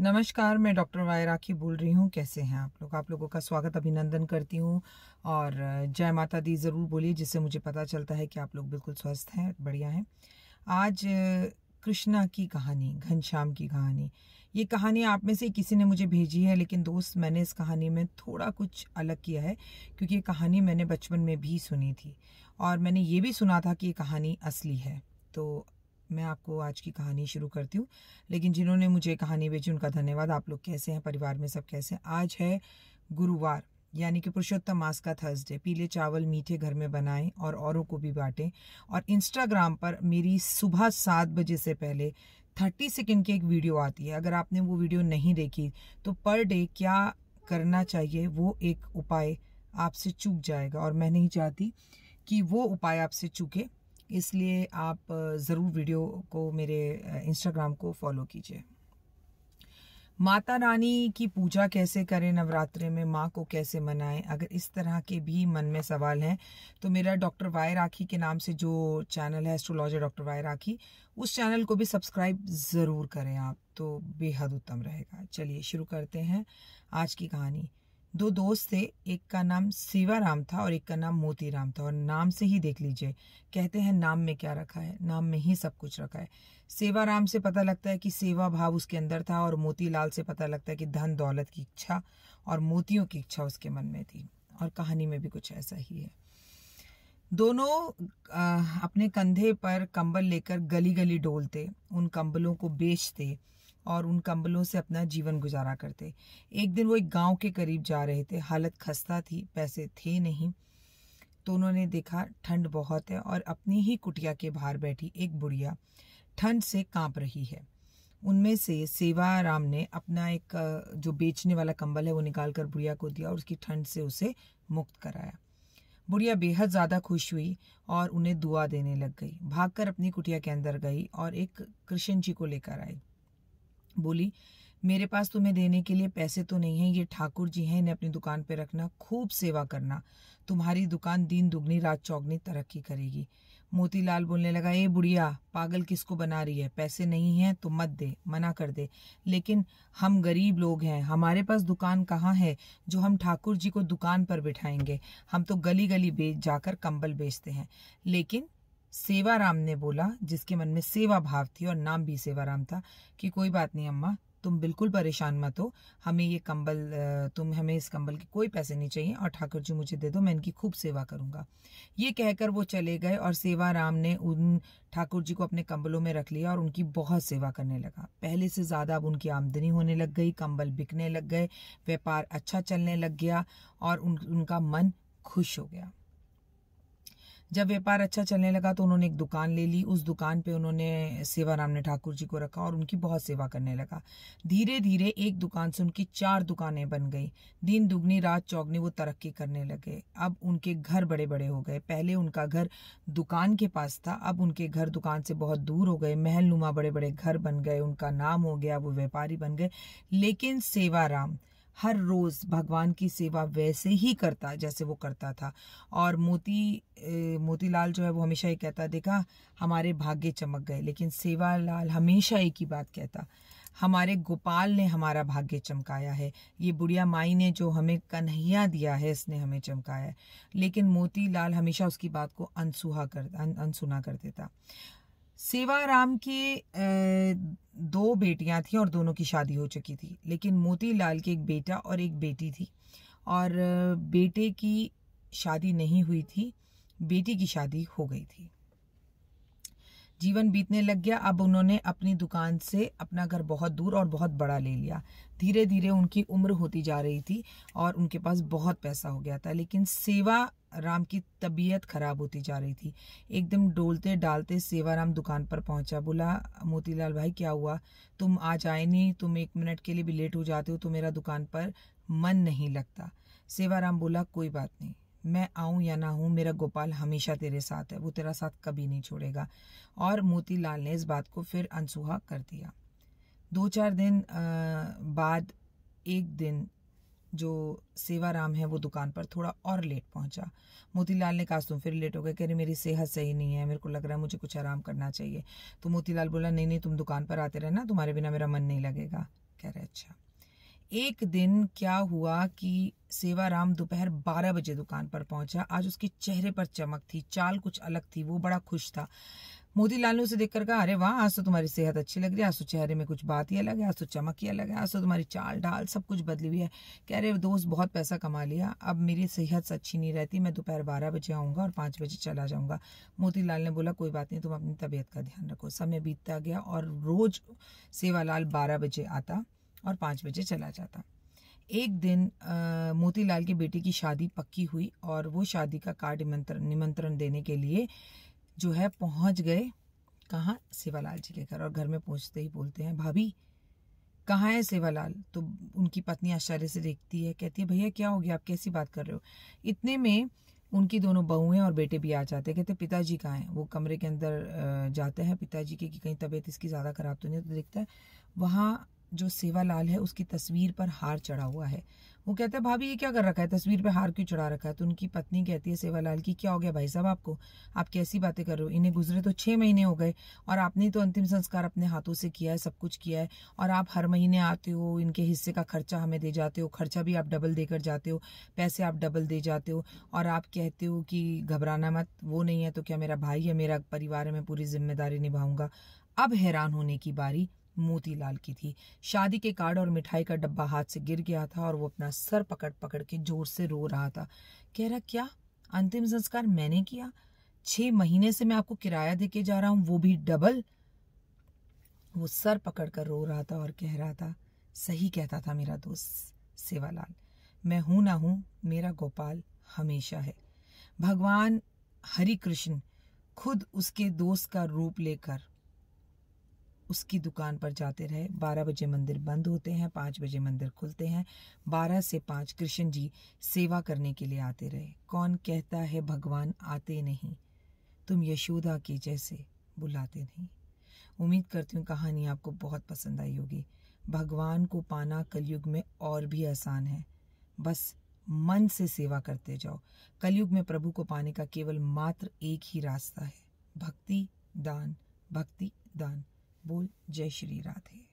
नमस्कार मैं डॉक्टर वाय राखी बोल रही हूँ कैसे हैं आप लोग आप लोगों का स्वागत अभिनंदन करती हूँ और जय माता दी ज़रूर बोलिए जिससे मुझे पता चलता है कि आप लोग बिल्कुल स्वस्थ हैं बढ़िया हैं आज कृष्णा की कहानी घनश्याम की कहानी ये कहानी आप में से किसी ने मुझे भेजी है लेकिन दोस्त मैंने इस कहानी में थोड़ा कुछ अलग किया है क्योंकि ये कहानी मैंने बचपन में भी सुनी थी और मैंने ये भी सुना था कि ये कहानी असली है तो मैं आपको आज की कहानी शुरू करती हूँ लेकिन जिन्होंने मुझे कहानी भेजी उनका धन्यवाद आप लोग कैसे हैं परिवार में सब कैसे हैं आज है गुरुवार यानी कि पुरुषोत्तम मास का थर्सडे पीले चावल मीठे घर में बनाएं और औरों को भी बांटें और इंस्टाग्राम पर मेरी सुबह सात बजे से पहले थर्टी सेकेंड की एक वीडियो आती है अगर आपने वो वीडियो नहीं देखी तो पर डे क्या करना चाहिए वो एक उपाय आपसे चूक जाएगा और मैं नहीं चाहती कि वो उपाय आपसे चूके इसलिए आप ज़रूर वीडियो को मेरे इंस्टाग्राम को फॉलो कीजिए माता रानी की पूजा कैसे करें नवरात्रे में माँ को कैसे मनाएं अगर इस तरह के भी मन में सवाल हैं तो मेरा डॉक्टर वाय राखी के नाम से जो चैनल है एस्ट्रोलॉजर डॉक्टर वाय राखी उस चैनल को भी सब्सक्राइब ज़रूर करें आप तो बेहद उत्तम रहेगा चलिए शुरू करते हैं आज की कहानी दो दोस्त थे एक का नाम सेवाराम था और एक का नाम मोतीराम था और नाम से ही देख लीजिए कहते हैं नाम में क्या रखा है नाम में ही सब कुछ रखा है सेवाराम से पता लगता है कि सेवा भाव उसके अंदर था और मोतीलाल से पता लगता है कि धन दौलत की इच्छा और मोतियों की इच्छा उसके मन में थी और कहानी में भी कुछ ऐसा ही है दोनों अपने कंधे पर कंबल लेकर गली गली डोलते उन कंबलों को बेचते और उन कंबलों से अपना जीवन गुजारा करते एक दिन वो एक गांव के करीब जा रहे थे हालत खस्ता थी पैसे थे नहीं तो उन्होंने देखा ठंड बहुत है और अपनी ही कुटिया के बाहर बैठी एक बुढ़िया ठंड से कांप रही है उनमें से सेवा राम ने अपना एक जो बेचने वाला कंबल है वो निकाल कर बुढ़िया को दिया और उसकी ठंड से उसे मुक्त कराया बुढ़िया बेहद ज़्यादा खुश हुई और उन्हें दुआ देने लग गई भागकर अपनी कुटिया के अंदर गई और एक कृष्ण जी को लेकर आई बोली मेरे पास तुम्हें देने के लिए पैसे तो नहीं है ये ठाकुर जी हैं इन्हें अपनी दुकान पर रखना खूब सेवा करना तुम्हारी दुकान दिन दुगनी रात चौगनी तरक्की करेगी मोतीलाल बोलने लगा ए बुढ़िया पागल किसको बना रही है पैसे नहीं है तो मत दे मना कर दे लेकिन हम गरीब लोग हैं हमारे पास दुकान कहाँ है जो हम ठाकुर जी को दुकान पर बिठाएंगे हम तो गली गली बेच जाकर कंबल बेचते हैं लेकिन सेवाराम ने बोला जिसके मन में सेवा भाव थी और नाम भी सेवाराम था कि कोई बात नहीं अम्मा तुम बिल्कुल परेशान मत हो हमें ये कंबल तुम हमें इस कंबल के कोई पैसे नहीं चाहिए और ठाकुर जी मुझे दे दो मैं इनकी खूब सेवा करूँगा ये कहकर वो चले गए और राम ने उन ठाकुर जी को अपने कंबलों में रख लिया और उनकी बहुत सेवा करने लगा पहले से ज़्यादा अब उनकी आमदनी होने लग गई कंबल बिकने लग गए व्यापार अच्छा चलने लग गया और उन, उनका मन खुश हो गया जब व्यापार अच्छा चलने लगा तो उन्होंने एक दुकान ले ली उस दुकान पे उन्होंने सेवाराम ने ठाकुर जी को रखा और उनकी बहुत सेवा करने लगा धीरे धीरे एक दुकान से उनकी चार दुकानें बन गई दिन दुगनी रात चौगनी वो तरक्की करने लगे अब उनके घर बड़े बड़े हो गए पहले उनका घर दुकान के पास था अब उनके घर दुकान से बहुत दूर हो गए महल नुमा बड़े बड़े घर बन गए उनका नाम हो गया वो व्यापारी बन गए लेकिन सेवाराम हर रोज़ भगवान की सेवा वैसे ही करता जैसे वो करता था और मोती मोतीलाल जो है वो हमेशा ये कहता देखा हमारे भाग्य चमक गए लेकिन सेवालाल हमेशा एक ही बात कहता हमारे गोपाल ने हमारा भाग्य चमकाया है ये बुढ़िया माई ने जो हमें कन्हैया दिया है इसने हमें चमकाया है लेकिन मोतीलाल हमेशा उसकी बात को अनसुहा कर अनसुना कर देता सेवाराम के दो बेटियां थी और दोनों की शादी हो चुकी थी लेकिन मोतीलाल के एक बेटा और एक बेटी थी और बेटे की शादी नहीं हुई थी बेटी की शादी हो गई थी जीवन बीतने लग गया अब उन्होंने अपनी दुकान से अपना घर बहुत दूर और बहुत बड़ा ले लिया धीरे धीरे उनकी उम्र होती जा रही थी और उनके पास बहुत पैसा हो गया था लेकिन सेवा राम की तबीयत खराब होती जा रही थी एकदम डोलते डालते सेवाराम दुकान पर पहुंचा बोला मोतीलाल भाई क्या हुआ तुम आज आए नहीं तुम एक मिनट के लिए भी लेट हो जाते हो तो मेरा दुकान पर मन नहीं लगता सेवाराम बोला कोई बात नहीं मैं आऊँ या ना हूँ मेरा गोपाल हमेशा तेरे साथ है वो तेरा साथ कभी नहीं छोड़ेगा और मोतीलाल ने इस बात को फिर अनसुहा कर दिया दो चार दिन बाद एक दिन जो सेवाराम है वो दुकान पर थोड़ा और लेट पहुंचा मोतीलाल ने कहा तुम फिर लेट हो गए कह रहे मेरी सेहत सही नहीं है मेरे को लग रहा है मुझे कुछ आराम करना चाहिए तो मोतीलाल बोला नहीं नहीं तुम दुकान पर आते रहना तुम्हारे बिना मेरा मन नहीं लगेगा कह रहे अच्छा एक दिन क्या हुआ कि सेवाराम दोपहर बारह बजे दुकान पर पहुंचा आज उसके चेहरे पर चमक थी चाल कुछ अलग थी वो बड़ा खुश था मोतीलाल ने उसे देखकर कहा अरे वाह आज तो तुम्हारी सेहत अच्छी लग रही है आज तो चेहरे में कुछ बात ही अलग है आज तो चमक ही अलग है आज तो तुम्हारी चाल ढाल सब कुछ बदली हुई है कह रहे दोस्त बहुत पैसा कमा लिया अब मेरी सेहत अच्छी नहीं रहती मैं दोपहर बारह बजे आऊँगा और पांच बजे चला जाऊँगा मोतीलाल ने बोला कोई बात नहीं तुम अपनी तबीयत का ध्यान रखो समय बीतता गया और रोज सेवालाल बारह बजे आता और पाँच बजे चला जाता एक दिन मोतीलाल की बेटी की शादी पक्की हुई और वो शादी का कार्ड निमंत्रण निमंत्रण देने के लिए जो है पहुंच गए कहाँ सेवालाल जी के घर और घर में पहुंचते ही बोलते हैं भाभी कहाँ है सेवालाल तो उनकी पत्नी आश्चर्य से देखती है कहती है भैया क्या हो गया आप कैसी बात कर रहे हो इतने में उनकी दोनों बहुएं और बेटे भी आ जाते हैं कहते पिताजी कहाँ हैं वो कमरे के अंदर जाते हैं पिताजी के कि कहीं तबीयत इसकी ज़्यादा ख़राब तो नहीं तो देखता है वहाँ जो सेवालाल है उसकी तस्वीर पर हार चढ़ा हुआ है वो कहता है भाभी ये क्या कर रखा है तस्वीर पे हार क्यों चढ़ा रखा है तो उनकी पत्नी कहती है सेवालाल की क्या हो गया भाई साहब आपको आप कैसी बातें कर रहे हो इन्हें गुजरे तो छह महीने हो गए और आपने तो अंतिम संस्कार अपने हाथों से किया है सब कुछ किया है और आप हर महीने आते हो इनके हिस्से का खर्चा हमें दे जाते हो खर्चा भी आप डबल देकर जाते हो पैसे आप डबल दे जाते हो और आप कहते हो कि घबराना मत वो नहीं है तो क्या मेरा भाई है मेरा परिवार है मैं पूरी जिम्मेदारी निभाऊंगा अब हैरान होने की बारी मोतीलाल की थी शादी के कार्ड और मिठाई का डब्बा हाथ से गिर गया था और वो अपना सर पकड़ पकड़ के जोर से रो रहा था कह रहा क्या अंतिम संस्कार मैंने किया छह महीने से मैं आपको किराया देके जा रहा हूं वो भी डबल वो सर पकड़ कर रो रहा था और कह रहा था सही कहता था मेरा दोस्त सेवालाल मैं हूं ना हूं मेरा गोपाल हमेशा है भगवान हरि कृष्ण खुद उसके दोस्त का रूप लेकर उसकी दुकान पर जाते रहे बारह बजे मंदिर बंद होते हैं पाँच बजे मंदिर खुलते हैं बारह से पाँच कृष्ण जी सेवा करने के लिए आते रहे कौन कहता है भगवान आते नहीं तुम यशोदा के जैसे बुलाते नहीं उम्मीद करती हूँ कहानी आपको बहुत पसंद आई होगी भगवान को पाना कलयुग में और भी आसान है बस मन से सेवा करते जाओ कलयुग में प्रभु को पाने का केवल मात्र एक ही रास्ता है भक्ति दान भक्ति दान बोल जय श्री राधे